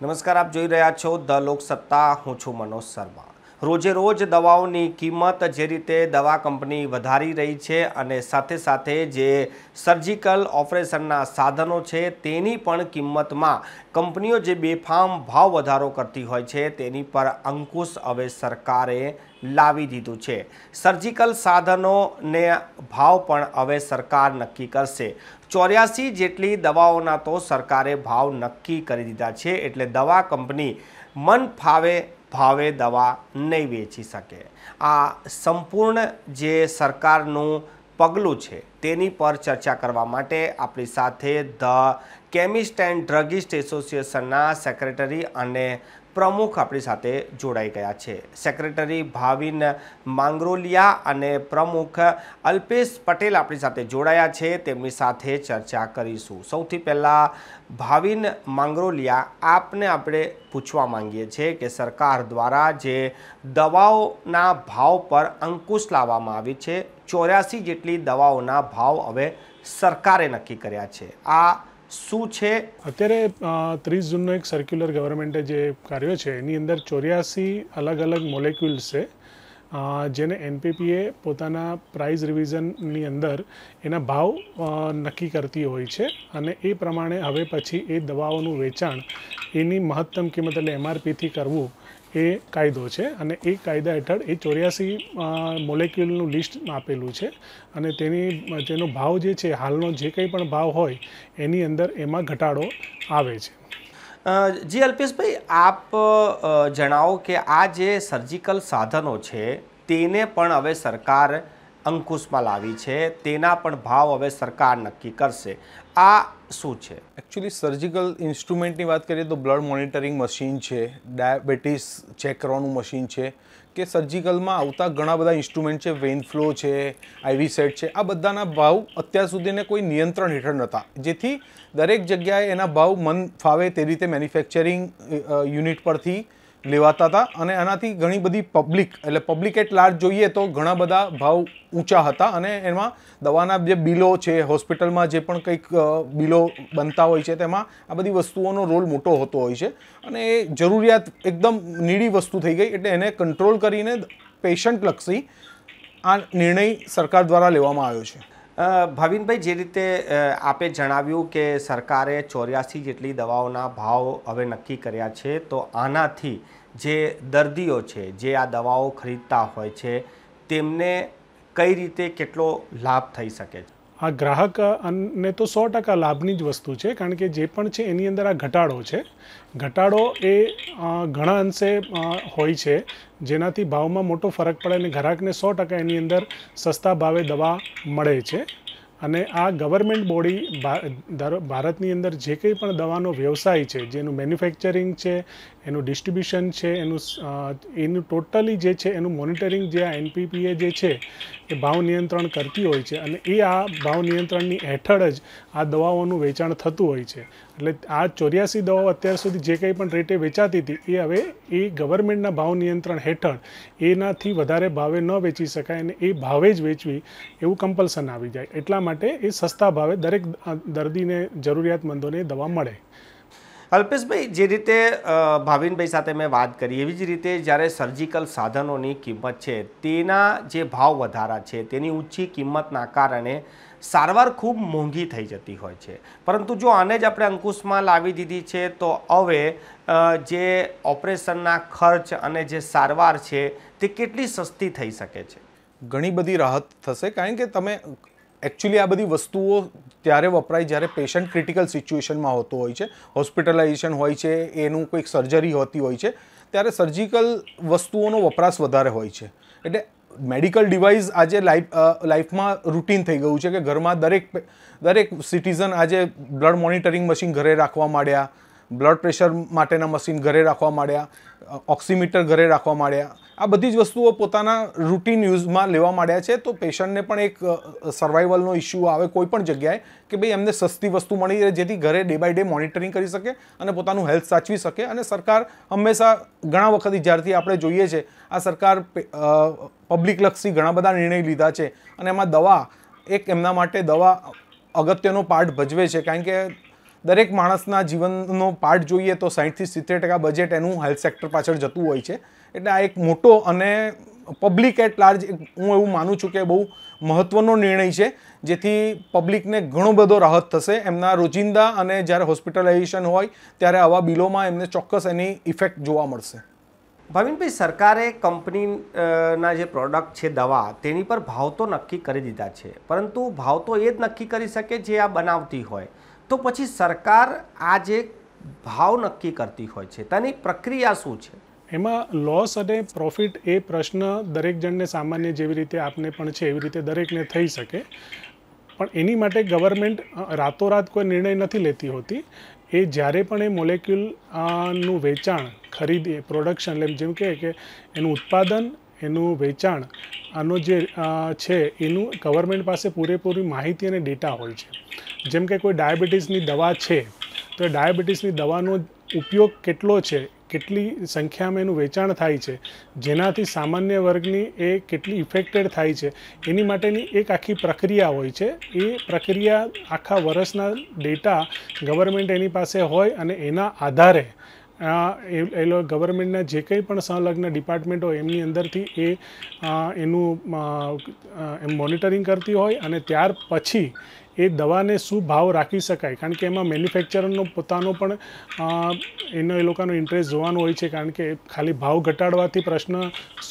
નમસ્કાર આપ જોઈ રહ્યા છો ધ લોકસત્તા હું છું મનોજ શર્મા રોજે રોજ દવાઓની કિંમત જે રીતે દવા કંપની વધારી રહી છે અને સાથે સાથે જે સર્જિકલ ઓપરેશનના સાધનો છે તેની પણ કિંમતમાં કંપનીઓ જે બેફામ ભાવ વધારો કરતી હોય છે તેની પર અંકુશ હવે સરકારે લાવી દીધું છે સર્જિકલ સાધનોને ભાવ પણ હવે સરકાર નક્કી કરશે ચોર્યાસી જેટલી દવાઓના તો સરકારે ભાવ નક્કી કરી દીધા છે એટલે દવા કંપની મન ફાવે ભાવે દવા નહીં વેચી શકે આ સંપૂર્ણ જે સરકારનું પગલું છે તેની પર ચર્ચા કરવા માટે આપણી સાથે ધ કેમિસ્ટ એન્ડ ડ્રગિસ્ટ એસોસિએશનના સેક્રેટરી અને પ્રમુખ આપણી સાથે જોડાઈ ગયા છે સેક્રેટરી ભાવિન માંગરોલિયા અને પ્રમુખ અલ્પેશ પટેલ આપણી સાથે જોડાયા છે તેમની સાથે ચર્ચા કરીશું સૌથી પહેલાં ભાવિન માંગરોલિયા આપને આપણે પૂછવા માંગીએ છીએ કે સરકાર દ્વારા જે દવાઓના ભાવ પર અંકુશ લાવવામાં આવી છે ચોર્યાસી જેટલી દવાઓના ભાવ હવે સરકારે નક્કી કર્યા છે આ શું છે અત્યારે ત્રીસ જૂનનો એક સર્ક્યુલર ગવર્મેન્ટે જે કાર્ય છે એની અંદર ચોર્યાસી અલગ અલગ મોલેક્યુલ્સ છે જેને એનપીપીએ પોતાના પ્રાઇઝ રિવિઝનની અંદર એના ભાવ નક્કી કરતી હોય છે અને એ પ્રમાણે હવે પછી એ દવાઓનું વેચાણ એની મહત્તમ કિંમત એટલે એમઆરપીથી કરવું એ કાયદો છે અને એ કાયદા હેઠળ એ ચોર્યાસી મોલેક્યુલનું લિસ્ટ આપેલું છે અને તેની તેનો ભાવ જે છે હાલનો જે કંઈ પણ ભાવ હોય એની અંદર એમાં ઘટાડો આવે છે જી અલ્પેશભાઈ આપ જણાવો કે આ જે સર્જિકલ સાધનો છે તેને પણ હવે સરકાર અંકુશમાં લાવી છે તેના પણ ભાવ હવે સરકાર નક્કી કરશે આ શું છે એકચ્યુઅલી સર્જિકલ ઇન્સ્ટ્રુમેન્ટની વાત કરીએ તો બ્લડ મોનિટરિંગ મશીન છે ડાયાબિટીસ ચેક કરવાનું મશીન છે કે સર્જિકલમાં આવતા ઘણા બધા ઇન્સ્ટ્રુમેન્ટ છે વેઇન ફ્લો છે આઈવી સેટ છે આ બધાના ભાવ અત્યાર સુધીને કોઈ નિયંત્રણ હેઠળ નહોતા જેથી દરેક જગ્યાએ એના ભાવ મન ફાવે તે રીતે મેન્યુફેક્ચરિંગ યુનિટ પરથી લેવાતા હતા અને આનાથી ઘણી બધી પબ્લિક એટલે પબ્લિક એટ લાર્જ જોઈએ તો ઘણા બધા ભાવ ઊંચા હતા અને એમાં દવાના જે બિલો છે હોસ્પિટલમાં જે પણ કંઈક બિલો બનતા હોય છે તેમાં આ બધી વસ્તુઓનો રોલ મોટો હોતો હોય છે અને એ જરૂરિયાત એકદમ નીડી વસ્તુ થઈ ગઈ એટલે એને કંટ્રોલ કરીને પેશન્ટલક્ષી આ નિર્ણય સરકાર દ્વારા લેવામાં આવ્યો છે ભાવિનભાઈ જે રીતે આપે જણાવ્યું કે સરકારે ચોર્યાસી જેટલી દવાઓના ભાવ હવે નક્કી કર્યા છે તો આનાથી જે દર્દીઓ છે જે આ દવાઓ ખરીદતા હોય છે તેમને કઈ રીતે કેટલો લાભ થઈ શકે છે આ ગ્રાહક અને તો સો ટકા લાભની જ વસ્તુ છે કારણ કે જે પણ છે એની અંદર આ ઘટાડો છે ઘટાડો એ ઘણા અંશે હોય છે જેનાથી ભાવમાં મોટો ફરક પડે અને ગ્રાહકને સો ટકા એની અંદર સસ્તા ભાવે દવા મળે છે અને આ ગવર્મેન્ટ બોડી ભારતની અંદર જે કંઈ પણ દવાનો વ્યવસાય છે જેનું મેન્યુફેક્ચરિંગ છે એનું ડિસ્ટ્રીબ્યુશન છે એનું એનું ટોટલી જે છે એનું મોનિટરિંગ જે આ એનપીપીએ જે છે એ ભાવ નિયંત્રણ કરતી હોય છે અને એ આ ભાવ નિયંત્રણની હેઠળ જ આ દવાઓનું વેચાણ થતું હોય છે એટલે આ ચોર્યાસી દવાઓ અત્યાર સુધી જે કંઈ પણ રેટે વેચાતી હતી એ હવે એ ગવર્મેન્ટના ભાવ નિયંત્રણ હેઠળ એનાથી વધારે ભાવે ન વેચી શકાય અને એ ભાવે જ વેચવી એવું કમ્પલસન આવી જાય એટલા માટે એ સસ્તા ભાવે દરેક દર્દીને જરૂરિયાતમંદોને દવા મળે અલ્પેશભાઈ જે રીતે ભાવિનભાઈ સાથે મેં વાત કરી એવી જ રીતે જ્યારે સર્જિકલ સાધનોની કિંમત છે તેના જે ભાવ વધારા છે તેની ઊંચી કિંમતના કારણે સારવાર ખૂબ મોંઘી થઈ જતી હોય છે પરંતુ જો આને જ આપણે અંકુશમાં લાવી દીધી છે તો હવે જે ઓપરેશનના ખર્ચ અને જે સારવાર છે તે કેટલી સસ્તી થઈ શકે છે ઘણી બધી રાહત થશે કારણ કે તમે એકચ્યુઅલી આ બધી વસ્તુઓ ત્યારે વપરાય જ્યારે પેશન્ટ ક્રિટિકલ સિચ્યુએશનમાં હોતો હોય છે હોસ્પિટલાઇઝેશન હોય છે એનું કોઈક સર્જરી હોતી હોય છે ત્યારે સર્જિકલ વસ્તુઓનો વપરાશ વધારે હોય છે એટલે મેડિકલ ડિવાઇસ આજે લાઈફ લાઈફમાં રૂટીન થઈ ગયું છે કે ઘરમાં દરેક દરેક સિટીઝન આજે બ્લડ મોનિટરિંગ મશીન ઘરે રાખવા માંડ્યા બ્લડ પ્રેશર માટેના મશીન ઘરે રાખવા માંડ્યા ઓક્સિમીટર ઘરે રાખવા માંડ્યા આ બધી જ વસ્તુઓ પોતાના રૂટીન યુઝમાં લેવા માંડ્યા છે તો પેશન્ટને પણ એક સર્વાઈવલનો ઇશ્યુ આવે કોઈ પણ જગ્યાએ કે ભાઈ એમને સસ્તી વસ્તુ મળી રહે જેથી ઘરે ડે બાય ડે મોનિટરિંગ કરી શકે અને પોતાનું હેલ્થ સાચવી શકે અને સરકાર હંમેશા ઘણા વખત જ્યારથી આપણે જોઈએ છે આ સરકાર પબ્લિક લક્ષી ઘણા બધા નિર્ણય લીધા છે અને એમાં દવા એક એમના માટે દવા અગત્યનો પાર્ટ ભજવે છે કારણ કે દરેક માણસના જીવનનો પાર્ટ જોઈએ તો સાહીઠથી સિત્તેર ટકા બજેટ એનું હેલ્થ સેક્ટર પાછળ જતું હોય છે એટલે આ એક મોટો અને પબ્લિક એટ લાર્જ હું એવું માનું છું કે બહુ મહત્ત્વનો નિર્ણય છે જેથી પબ્લિકને ઘણો બધો રાહત થશે એમના રોજિંદા અને જ્યારે હોસ્પિટલાઇઝેશન હોય ત્યારે આવા બિલોમાં એમને ચોક્કસ એની ઇફેક્ટ જોવા મળશે ભાવિનભાઈ સરકારે કંપનીના જે પ્રોડક્ટ છે દવા તેની પર ભાવ તો નક્કી કરી દીધા છે પરંતુ ભાવ તો એ જ નક્કી કરી શકે જે આ બનાવતી હોય તો પછી સરકાર આ જે ભાવ નક્કી કરતી હોય છે તેની પ્રક્રિયા શું છે એમાં લોસ અને પ્રોફિટ એ પ્રશ્ન દરેક જણને સામાન્ય જેવી રીતે આપને પણ છે એવી રીતે દરેકને થઈ શકે પણ એની માટે ગવર્મેન્ટ રાતોરાત કોઈ નિર્ણય નથી લેતી હોતી એ જ્યારે પણ એ મોલેક્યુલનું વેચાણ ખરીદ પ્રોડક્શન એટલે જેમ કહે કે એનું ઉત્પાદન એનું વેચાણ આનો જે છે એનું ગવર્મેન્ટ પાસે પૂરેપૂરી માહિતી અને ડેટા હોય છે જેમ કે કોઈ ડાયાબિટીસની દવા છે તો ડાયાબિટીસની દવાનો ઉપયોગ કેટલો છે કેટલી સંખ્યામાં એનું વેચાણ થાય છે જેનાથી સામાન્ય વર્ગની એ કેટલી ઇફેક્ટેડ થાય છે એની માટેની એક આખી પ્રક્રિયા હોય છે એ પ્રક્રિયા આખા વર્ષના ડેટા ગવર્મેન્ટ એની પાસે હોય અને એના આધારે એ ગવર્મેન્ટના જે કંઈ પણ સંલગ્ન ડિપાર્ટમેન્ટ હોય એમની અંદરથી એ એનું એમ મોનિટરિંગ કરતી હોય અને ત્યાર પછી એ દવાને શું ભાવ રાખી શકાય કારણ કે એમાં મેન્યુફેક્ચરરનો પોતાનો પણ એનો એ લોકોનો ઇન્ટરેસ્ટ જોવાનો હોય છે કારણ કે ખાલી ભાવ ઘટાડવાથી પ્રશ્ન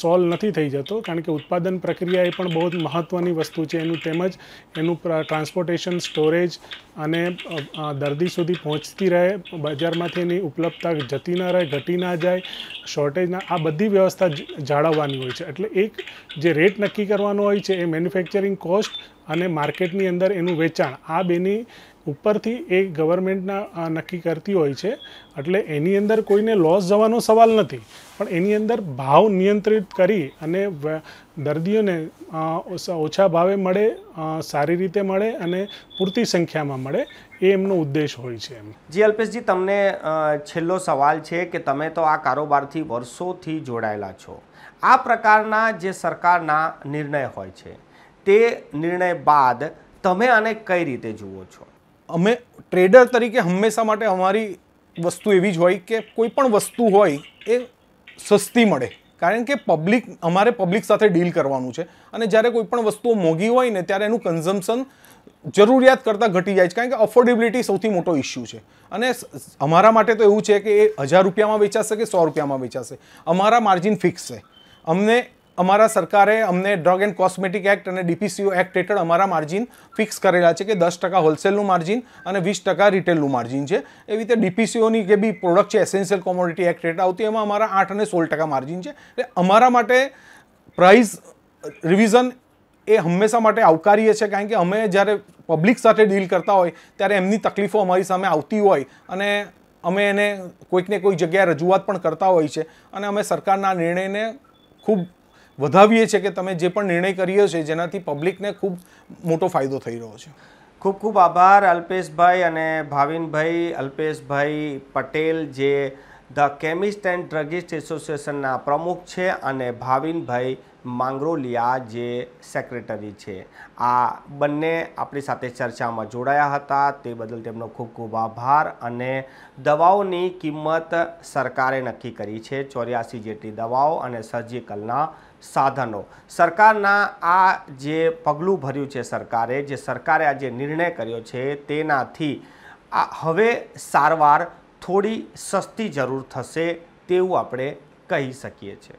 સોલ્વ નથી થઈ જતો કારણ કે ઉત્પાદન પ્રક્રિયા એ પણ બહુ જ મહત્ત્વની વસ્તુ છે એનું તેમજ એનું ટ્રાન્સપોર્ટેશન સ્ટોરેજ અને દર્દી સુધી પહોંચતી રહે બજારમાંથી એની ઉપલબ્ધતા જતી ના રહે ઘટી ના જાય શોર્ટેજના આ બધી વ્યવસ્થા જાળવવાની હોય છે એટલે એક જે રેટ નક્કી કરવાનો હોય છે એ મેન્યુફેક્ચરિંગ કોસ્ટ અને માર્કેટની અંદર એનું વેચાણ આ બેની ઉપરથી એ ગવર્મેન્ટના નક્કી કરતી હોય છે એટલે એની અંદર કોઈને લોસ જવાનો સવાલ નથી પણ એની અંદર ભાવ નિયંત્રિત કરી અને દર્દીઓને ઓછા ભાવે મળે સારી રીતે મળે અને પૂરતી સંખ્યામાં મળે એ એમનો ઉદ્દેશ હોય છે એમ જી અલ્પેશજી તમને છેલ્લો સવાલ છે કે તમે તો આ કારોબારથી વર્ષોથી જોડાયેલા છો આ પ્રકારના જે સરકારના નિર્ણય હોય છે તે નિર્ણય બાદ તમે આને કઈ રીતે જુઓ છો અમે ટ્રેડર તરીકે હંમેશા માટે અમારી વસ્તુ એવી જ હોય કે કોઈ પણ વસ્તુ હોય એ સસ્તી મળે કારણ કે પબ્લિક અમારે પબ્લિક સાથે ડીલ કરવાનું છે અને જ્યારે કોઈ પણ વસ્તુઓ મોંઘી હોય ને ત્યારે એનું કન્ઝમ્પશન જરૂરિયાત કરતાં ઘટી જાય છે કારણ કે અફોર્ડેબિલિટી સૌથી મોટો ઇસ્યુ છે અને અમારા માટે તો એવું છે કે એ હજાર રૂપિયામાં વેચાશે કે સો રૂપિયામાં વેચાશે અમારા માર્જિન ફિક્સ છે અમને અમારા સરકારે અમને ડ્રગ એન્ડ કોસ્મેટિક એક્ટ અને ડીપીસીઓ એક્ટ હેઠળ અમારા માર્જિન ફિક્સ કરેલા છે કે દસ ટકા હોલસેલનું માર્જિન અને વીસ ટકા રિટેલનું માર્જિન છે એવી રીતે ડીપીસીઓની જે બી પ્રોડક્ટ છે એસેન્શિયલ કોમોડિટી એક્ટ હેઠળ આવતી એમાં અમારા આઠ અને સોળ ટકા માર્જિન છે એટલે અમારા માટે પ્રાઇસ રિવિઝન એ હંમેશા માટે આવકારીએ છે કારણ કે અમે જ્યારે પબ્લિક સાથે ડીલ કરતા હોય ત્યારે એમની તકલીફો અમારી સામે આવતી હોય અને અમે એને કોઈકને કોઈ જગ્યાએ રજૂઆત પણ કરતા હોય છે અને અમે સરકારના નિર્ણયને ખૂબ વધાવીએ છીએ કે તમે જે પણ નિર્ણય કર્યો છે જેનાથી પબ્લિકને ખૂબ મોટો ફાયદો થઈ રહ્યો છે ખૂબ ખૂબ આભાર અલ્પેશભાઈ અને ભાવિનભાઈ અલ્પેશભાઈ પટેલ જે ધ કેમિસ્ટ એન્ડ ડ્રગિસ્ટ એસોસિએશનના પ્રમુખ છે અને ભાવિનભાઈ માંગરોલિયા જે સેક્રેટરી છે આ બંને આપણી સાથે ચર્ચામાં જોડાયા હતા તે બદલ તેમનો ખૂબ ખૂબ આભાર અને દવાઓની કિંમત સરકારે નક્કી કરી છે ચોર્યાસી જેટલી દવાઓ અને સર્જિકલના સાધનો સરકારના આ જે પગલું ભર્યું છે સરકારે જે સરકારે આ જે નિર્ણય કર્યો છે તેનાથી આ હવે સારવાર થોડી સસ્તી જરૂર થશે તેવું આપણે કહી શકીએ છીએ